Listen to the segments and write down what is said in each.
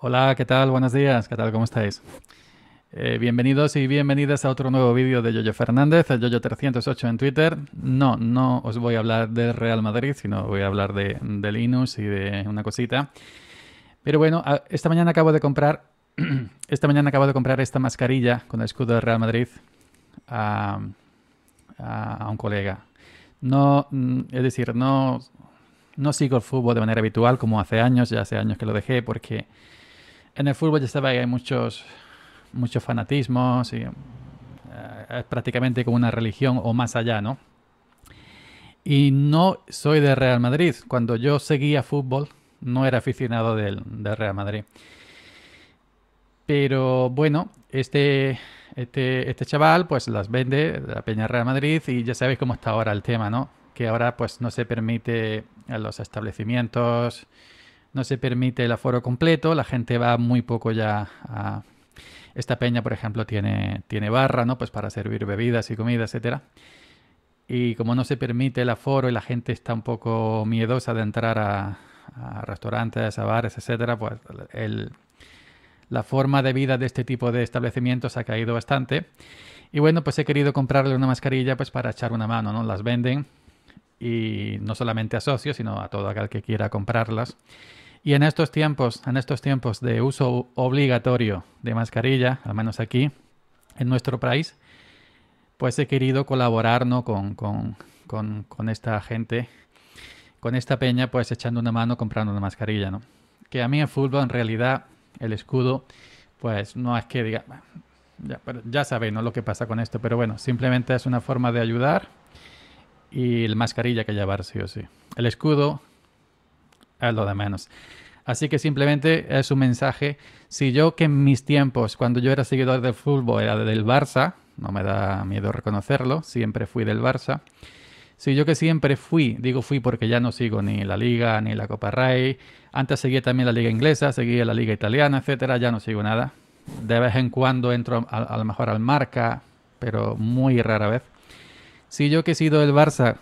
Hola, ¿qué tal? Buenos días, ¿qué tal? ¿Cómo estáis? Eh, bienvenidos y bienvenidas a otro nuevo vídeo de Yoyo Fernández, el Yoyo308 en Twitter. No, no os voy a hablar de Real Madrid, sino voy a hablar de, Linux y de una cosita. Pero bueno, esta mañana acabo de comprar. esta mañana acabo de comprar esta mascarilla con el escudo de Real Madrid a, un colega. No, mm, es decir, no, no sigo el fútbol de manera habitual como hace años, ya hace años que lo dejé porque en el fútbol ya sabéis, hay muchos, muchos fanatismos y eh, es prácticamente como una religión o más allá, ¿no? Y no soy de Real Madrid. Cuando yo seguía fútbol, no era aficionado de Real Madrid. Pero bueno, este, este, este chaval pues las vende, de la Peña Real Madrid, y ya sabéis cómo está ahora el tema, ¿no? Que ahora pues no se permite a los establecimientos no se permite el aforo completo, la gente va muy poco ya a... Esta peña, por ejemplo, tiene, tiene barra, ¿no? Pues para servir bebidas y comida, etcétera. Y como no se permite el aforo y la gente está un poco miedosa de entrar a, restaurantes, a bares, etcétera, pues la forma de vida de este tipo de establecimientos ha caído bastante. Y bueno, pues he querido comprarle una mascarilla pues para echar una mano, ¿no? Las venden y no solamente a socios, sino a todo aquel que quiera comprarlas. Y en estos tiempos, en estos tiempos de uso obligatorio de mascarilla, al menos aquí, en nuestro país, pues he querido colaborar con, esta gente, con esta peña, pues echando una mano, comprando una mascarilla, ¿no? Que a mí en fútbol, en realidad, el escudo, pues no es que diga... Ya, ya sabéis ¿no? lo que pasa con esto, pero bueno, simplemente es una forma de ayudar y la mascarilla que llevar sí o sí. El escudo es lo de menos. Así que simplemente es un mensaje. Si yo que en mis tiempos, cuando yo era seguidor del fútbol, era del Barça, no me da miedo reconocerlo, siempre fui del Barça. Si yo que siempre fui, digo fui porque ya no sigo ni la Liga ni la Copa Ray, antes seguía también la Liga Inglesa, seguía la Liga Italiana, etcétera, ya no sigo nada. De vez en cuando entro a, a lo mejor al marca, pero muy rara vez. Si yo que he sido del Barça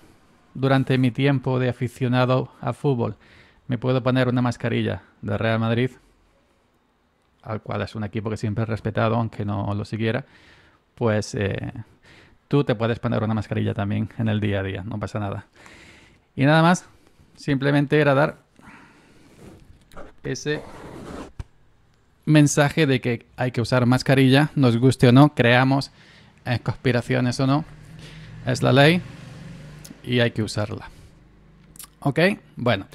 durante mi tiempo de aficionado a fútbol, me puedo poner una mascarilla de Real Madrid, al cual es un equipo que siempre he respetado, aunque no lo siguiera, pues eh, tú te puedes poner una mascarilla también en el día a día, no pasa nada. Y nada más, simplemente era dar ese mensaje de que hay que usar mascarilla, nos guste o no, creamos en eh, conspiraciones o no, es la ley y hay que usarla. ¿Ok? Bueno.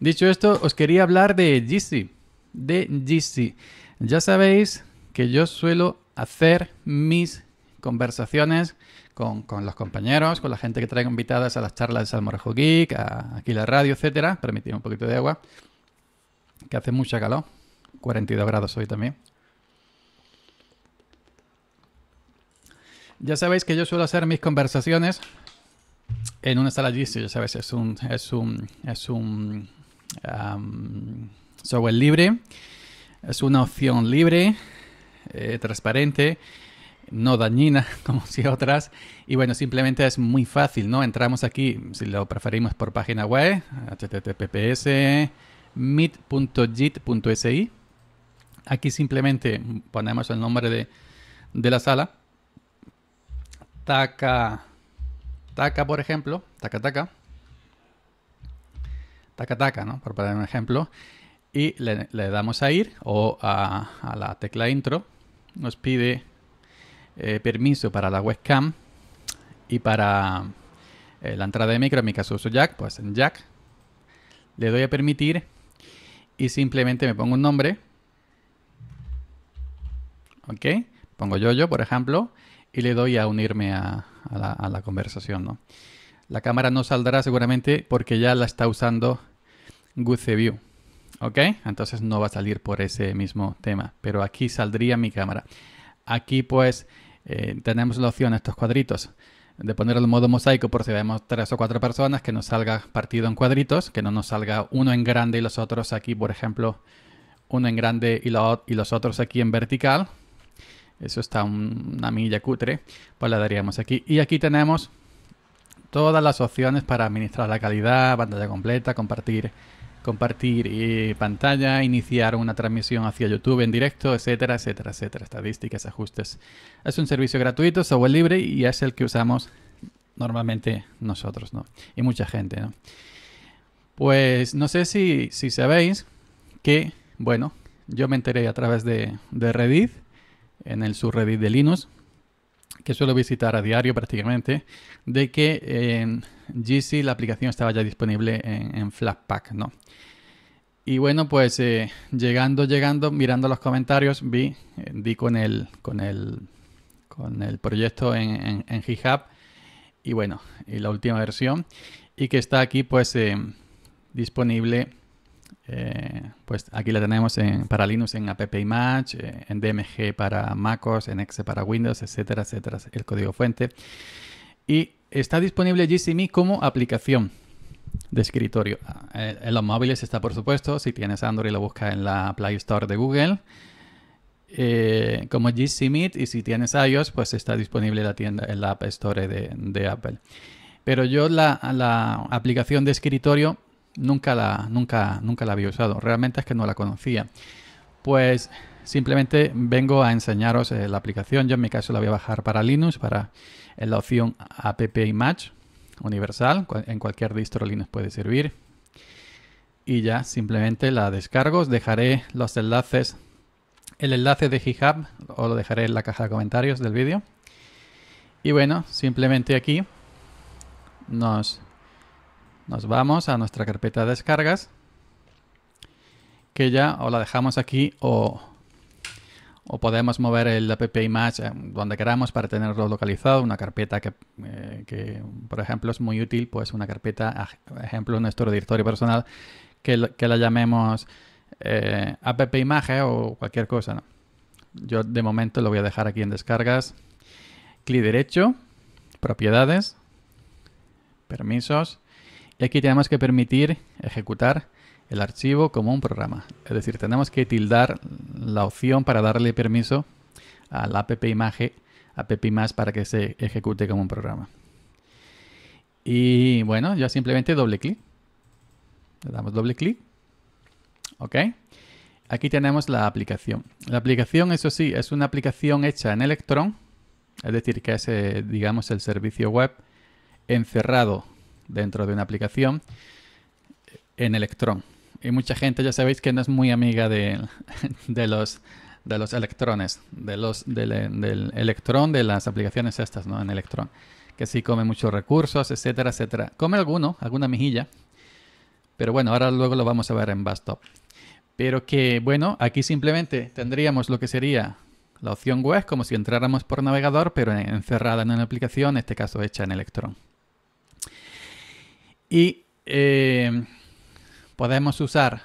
Dicho esto, os quería hablar de GC. De GC. Ya sabéis que yo suelo hacer mis conversaciones con, los compañeros, con la gente que traigo invitadas a las charlas de Salmorejo Geek, aquí la radio, etcétera. Permitidme un poquito de agua, que hace mucha calor. 42 grados hoy también. Ya sabéis que yo suelo hacer mis conversaciones en una sala GC, ya sabéis, es un, es un software libre. Es una opción libre, eh, transparente, no dañina como si otras. Y bueno, simplemente es muy fácil, ¿no? Entramos aquí, si lo preferimos por página web, https meet.jit.si. Aquí simplemente ponemos el nombre de, la sala. TACA TACA por ejemplo, TACA TACA taca taca, ¿no? Por poner un ejemplo. Y le, damos a ir o a, la tecla intro. Nos pide eh, permiso para la webcam y para eh, la entrada de micro. En mi caso uso jack, pues en jack. Le doy a permitir y simplemente me pongo un nombre. ¿Ok? Pongo yo, yo, por ejemplo, y le doy a unirme a, la, conversación, ¿no? La cámara no saldrá seguramente porque ya la está usando View, ¿Ok? Entonces no va a salir por ese mismo tema, pero aquí saldría mi cámara. Aquí pues eh, tenemos la opción, estos cuadritos, de poner el modo mosaico por si vemos tres o cuatro personas, que nos salga partido en cuadritos, que no nos salga uno en grande y los otros aquí, por ejemplo, uno en grande y, y los otros aquí en vertical. Eso está una milla cutre, pues le daríamos aquí. Y aquí tenemos todas las opciones para administrar la calidad, pantalla completa, compartir compartir eh, pantalla, iniciar una transmisión hacia YouTube en directo, etcétera, etcétera, etcétera. Estadísticas, ajustes. Es un servicio gratuito, software libre y es el que usamos normalmente nosotros, ¿no? Y mucha gente, ¿no? Pues no sé si, si sabéis que, bueno, yo me enteré a través de, de Reddit, en el subreddit de Linux, que suelo visitar a diario prácticamente, de que en GC la aplicación estaba ya disponible en, Flatpak, ¿no? Y bueno, pues eh, llegando, llegando, mirando los comentarios, vi, eh, di con el, con el, con el proyecto en, GitHub y bueno, y la última versión y que está aquí pues eh, disponible eh, pues aquí la tenemos en, para Linux en App Image, eh, en DMG para MacOS, en Exe para Windows, etcétera, etcétera, el código fuente. Y está disponible GCME como aplicación de escritorio. Ah, eh, en los móviles está, por supuesto, si tienes Android lo busca en la Play Store de Google. como GCMeet y si tienes iOS pues está disponible en la tienda App Store de, Apple pero yo la aplicación de escritorio Nunca la, nunca, nunca la había usado. Realmente es que no la conocía. Pues simplemente vengo a enseñaros eh, la aplicación. Yo en mi caso la voy a bajar para Linux, para la opción app image universal. En cualquier distro Linux puede servir. Y ya simplemente la descargo. Os dejaré los enlaces. El enlace de GitHub os lo dejaré en la caja de comentarios del vídeo. Y bueno, simplemente aquí nos nos vamos a nuestra carpeta de descargas, que ya o la dejamos aquí o, podemos mover el app image eh, donde queramos para tenerlo localizado, una carpeta eh, que, por ejemplo es muy útil, pues una carpeta, ejemplo nuestro directorio personal, que, la llamemos eh, app image o cualquier cosa. Yo de momento lo voy a dejar aquí en descargas. Clic derecho, propiedades, permisos, y aquí tenemos que permitir ejecutar el archivo como un programa. Es decir, tenemos que tildar la opción para darle permiso a la app imagen, app más para que se ejecute como un programa. Y bueno, ya simplemente doble clic. Le damos doble clic. Ok. Aquí tenemos la aplicación. La aplicación, eso sí, es una aplicación hecha en Electron, es decir, que es, eh, digamos, el servicio web encerrado dentro de una aplicación en Electron. Y mucha gente ya sabéis que no es muy amiga de, los de los electrones, de los, del, del electrón de las aplicaciones estas, ¿no? En Electron, Que sí come muchos recursos, etcétera, etcétera. Come alguno, alguna mejilla. Pero bueno, ahora luego lo vamos a ver en Basto Pero que, bueno, aquí simplemente tendríamos lo que sería la opción web, como si entráramos por navegador, pero encerrada en una aplicación, en este caso hecha en Electron. Y eh, podemos usar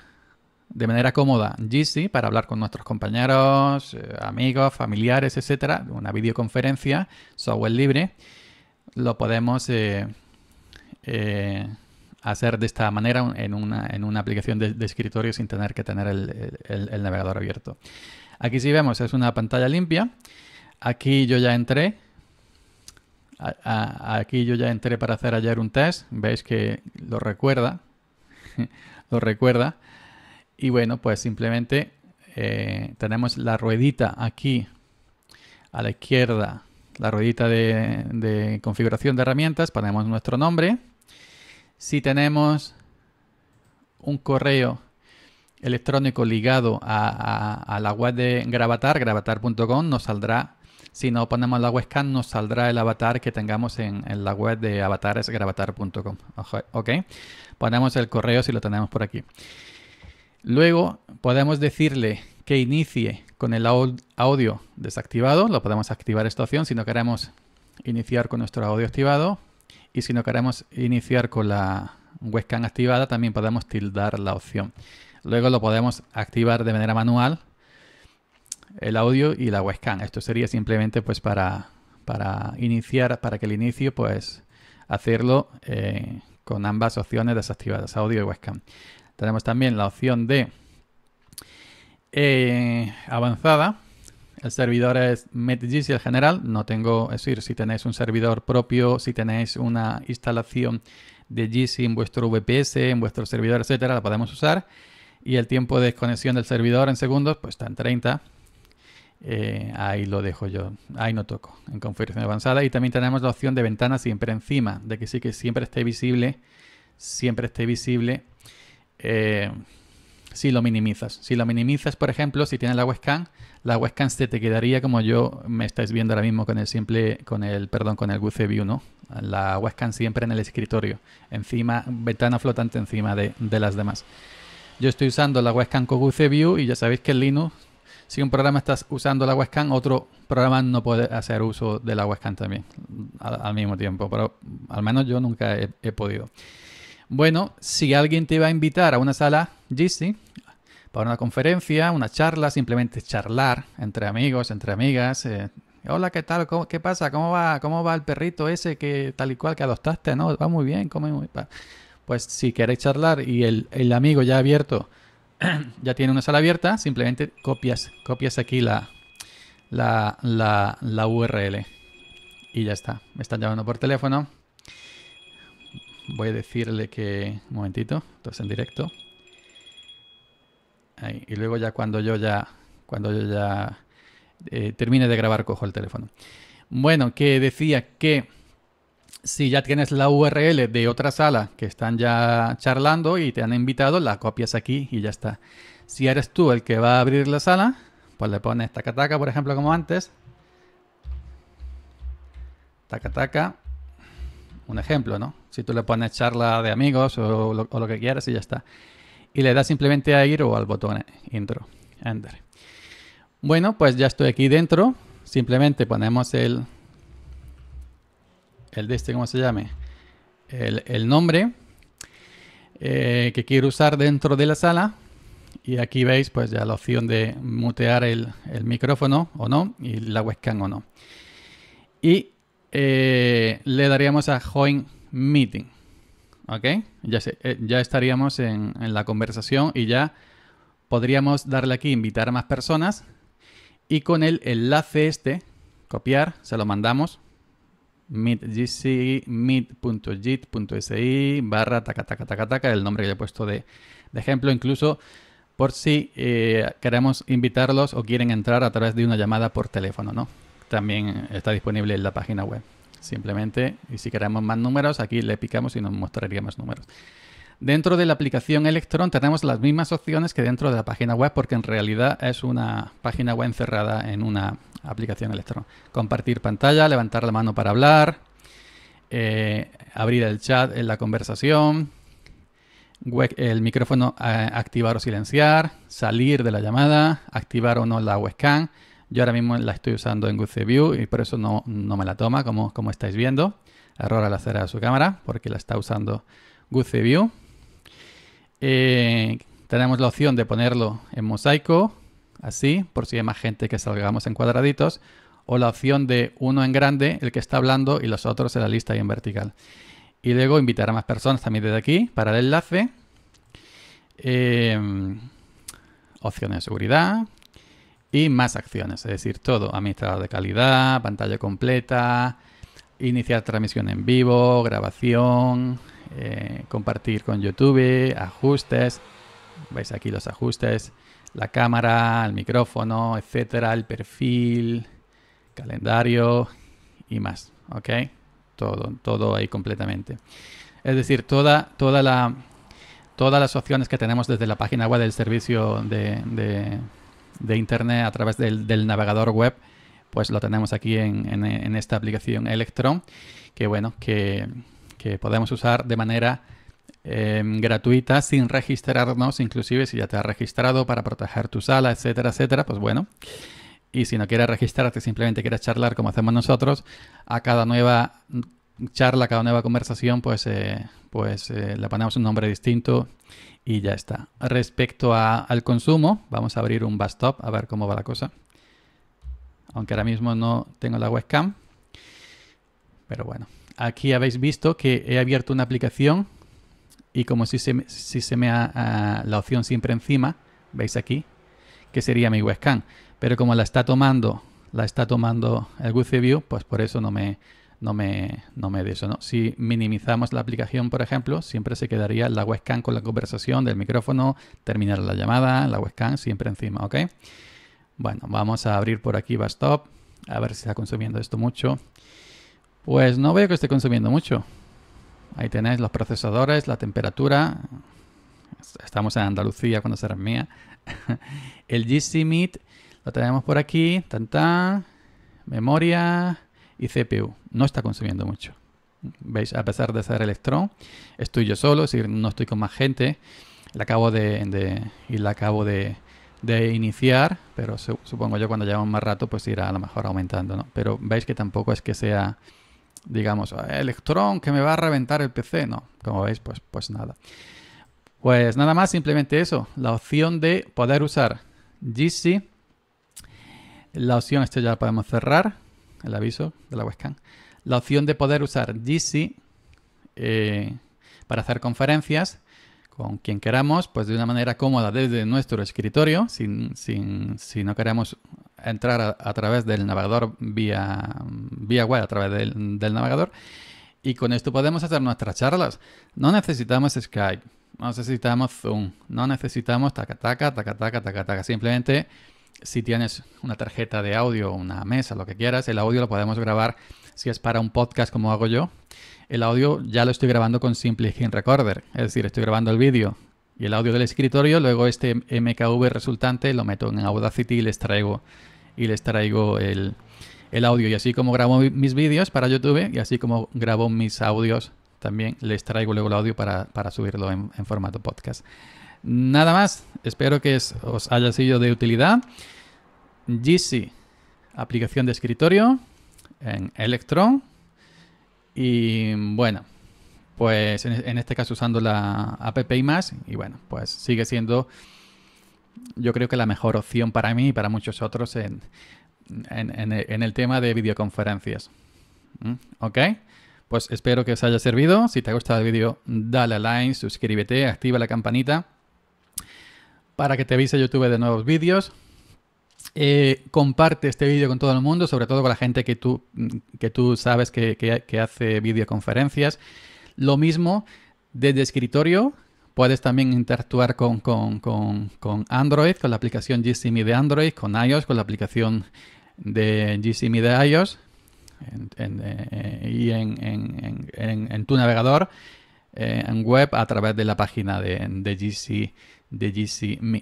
de manera cómoda GC para hablar con nuestros compañeros, eh, amigos, familiares, etcétera, una videoconferencia, software libre, lo podemos eh, hacer de esta manera en una, aplicación de, escritorio sin tener que tener el, navegador abierto. Aquí sí vemos es una pantalla limpia, aquí yo ya entré, aquí yo ya entré para hacer ayer un test, veis que lo recuerda, lo recuerda. Y bueno, pues simplemente eh, tenemos la ruedita aquí a la izquierda, la ruedita de, configuración de herramientas, ponemos nuestro nombre. Si tenemos un correo electrónico ligado a, la web de Gravatar, gravatar.com, nos saldrá si no ponemos la webcam, nos saldrá el avatar que tengamos en, la web de avataresgravatar.com. Ok, ponemos el correo si lo tenemos por aquí. Luego podemos decirle que inicie con el audio desactivado. Lo podemos activar esta opción si no queremos iniciar con nuestro audio activado. Y si no queremos iniciar con la webcam activada, también podemos tildar la opción. Luego lo podemos activar de manera manual el audio y la webcam. Esto sería simplemente pues para, para iniciar, para que el inicio pues hacerlo eh, con ambas opciones desactivadas, audio y webcam. Tenemos también la opción de eh, avanzada. El servidor es MetGC el general. No tengo, es decir, si tenéis un servidor propio, si tenéis una instalación de GC en vuestro VPS, en vuestro servidor, etcétera, la podemos usar. Y el tiempo de desconexión del servidor en segundos, pues está en 30 eh, ahí lo dejo yo, ahí no toco en configuración avanzada. Y también tenemos la opción de ventana siempre encima, de que sí que siempre esté visible, siempre esté visible. Eh, si lo minimizas, si lo minimizas, por ejemplo, si tienes la webcam, la webcam se te quedaría como yo me estáis viendo ahora mismo con el simple, con el, perdón, con el Guce View, ¿no? La webcam siempre en el escritorio, encima, ventana flotante encima de, las demás. Yo estoy usando la webcam con Guce View y ya sabéis que el Linux si un programa estás usando la webcam, otro programa no puede hacer uso de la webcam también al, mismo tiempo. Pero al menos yo nunca he, podido. Bueno, si alguien te va a invitar a una sala GC para una conferencia, una charla, simplemente charlar entre amigos, entre amigas. Eh, Hola, ¿qué tal? ¿Qué pasa? ¿Cómo va, ¿Cómo va el perrito ese que tal y cual que adoptaste? No, va muy bien, come muy Pues si queréis charlar y el, el amigo ya ha abierto ya tiene una sala abierta, simplemente copias, copias aquí la, la, URL. Y ya está. Me están llamando por teléfono. Voy a decirle que... Un momentito, entonces en directo. Y luego ya cuando yo ya... Cuando yo ya eh, termine de grabar, cojo el teléfono. Bueno, que decía que... Si ya tienes la URL de otra sala que están ya charlando y te han invitado, la copias aquí y ya está. Si eres tú el que va a abrir la sala, pues le pones tacataca, por ejemplo, como antes. Tacataca. Un ejemplo, ¿no? Si tú le pones charla de amigos o lo, o lo que quieras y ya está. Y le das simplemente a ir o al botón intro, enter. Bueno, pues ya estoy aquí dentro. Simplemente ponemos el el de este, ¿cómo se llame? El, nombre eh, que quiero usar dentro de la sala. Y aquí veis pues ya la opción de mutear el, micrófono o no y la webcam o no. Y eh, le daríamos a Join Meeting. ¿Ok? Ya, eh, ya estaríamos en la conversación y ya podríamos darle aquí invitar a más personas y con el enlace este, copiar, se lo mandamos meetgc, barra taca, taca, taca, el nombre que le he puesto de, ejemplo, incluso por si eh, queremos invitarlos o quieren entrar a través de una llamada por teléfono, ¿no? También está disponible en la página web. Simplemente, y si queremos más números, aquí le picamos y nos mostraría más números. Dentro de la aplicación Electron tenemos las mismas opciones que dentro de la página web porque en realidad es una página web encerrada en una aplicación Electron. Compartir pantalla, levantar la mano para hablar, eh, abrir el chat en la conversación, el micrófono eh, activar o silenciar, salir de la llamada, activar o no la webcam. Yo ahora mismo la estoy usando en Google View y por eso no, no me la toma como, como estáis viendo. Error al hacer a su cámara porque la está usando Google View. Eh, tenemos la opción de ponerlo en mosaico, así, por si hay más gente que salgamos en cuadraditos, o la opción de uno en grande, el que está hablando, y los otros en la lista y en vertical. Y luego invitar a más personas también desde aquí para el enlace. Em, opciones de seguridad y más acciones, es decir, todo, administrador de calidad, pantalla completa, iniciar transmisión en vivo, grabación, eh, compartir con YouTube, ajustes, veis aquí los ajustes, la cámara, el micrófono, etcétera, el perfil, calendario y más, ¿ok? Todo, todo ahí completamente. Es decir, toda, toda la, todas las opciones que tenemos desde la página web del servicio de, de, Internet a través del, navegador web, pues lo tenemos aquí en, en esta aplicación Electron, que bueno, que que podemos usar de manera em, gratuita sin registrarnos, inclusive si ya te has registrado para proteger tu sala, etcétera, etcétera, pues bueno. Y si no quieres registrarte, simplemente quieres charlar como hacemos nosotros, a cada nueva charla, a cada nueva conversación, pues, eh, pues eh, le ponemos un nombre distinto y ya está. Respecto al consumo, vamos a abrir un stop a ver cómo va la cosa. Aunque ahora mismo no tengo la webcam, pero bueno aquí habéis visto que he abierto una aplicación y como si se, si me ha la opción siempre encima, veis aquí, que sería mi webcam. Pero como la está tomando, la está tomando el View, pues por eso no me, no me, no me de eso. ¿no? Si minimizamos la aplicación, por ejemplo, siempre se quedaría la webcam con la conversación del micrófono, terminar la llamada, la webcam siempre encima, ¿ok? Bueno, vamos a abrir por aquí Bastop, a ver si está consumiendo esto mucho. Pues no veo que esté consumiendo mucho. Ahí tenéis los procesadores, la temperatura. Estamos en Andalucía cuando será mía. El GC Meet lo tenemos por aquí. Tanta Memoria y CPU. No está consumiendo mucho. ¿Veis? A pesar de ser Electron, estoy yo solo, si no estoy con más gente. La acabo de, y la acabo de, de iniciar, pero supongo yo cuando llevamos más rato, pues irá a lo mejor aumentando, Pero veis que tampoco es que sea digamos, eh, electrón que me va a reventar el PC. No, como veis, pues, pues nada. Pues nada más, simplemente eso, la opción de poder usar GC. La opción, esto ya la podemos cerrar, el aviso de la webcam. La opción de poder usar GC eh, para hacer conferencias con quien queramos, pues de una manera cómoda desde nuestro escritorio, sin, sin, si no queremos entrar a, través del navegador vía, vía web, a través del, navegador. Y con esto podemos hacer nuestras charlas. No necesitamos Skype, no necesitamos Zoom, no necesitamos taca taca, tacataca. Simplemente si tienes una tarjeta de audio, una mesa, lo que quieras, el audio lo podemos grabar si es para un podcast como hago yo el audio ya lo estoy grabando con Simple Screen Recorder, es decir, estoy grabando el vídeo y el audio del escritorio, luego este MKV resultante lo meto en Audacity y les traigo, y les traigo el, audio. Y así como grabo mis vídeos para YouTube y así como grabo mis audios, también les traigo luego el audio para, subirlo en, formato podcast. Nada más, espero que os haya sido de utilidad. GC, aplicación de escritorio en Electron y bueno, pues en, este caso usando la app y más, y bueno, pues sigue siendo yo creo que la mejor opción para mí y para muchos otros en, el tema de videoconferencias. ¿Mm? ¿Ok? Pues espero que os haya servido. Si te ha gustado el vídeo, dale a like, suscríbete, activa la campanita para que te avise YouTube de nuevos vídeos. Eh, comparte este vídeo con todo el mundo, sobre todo con la gente que tú, mm, que tú sabes que, hace videoconferencias. Lo mismo desde escritorio. Puedes también interactuar con, Android, con la aplicación Meet de Android, con iOS, con la aplicación de Meet de iOS eh, y en, tu navegador, eh, en web, a través de la página de, de GC de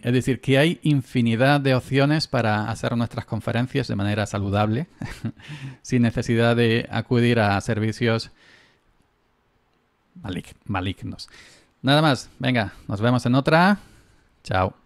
Es decir, que hay infinidad de opciones para hacer nuestras conferencias de manera saludable, sin necesidad de acudir a servicios malignos. Nada más, venga, nos vemos en otra. Chao.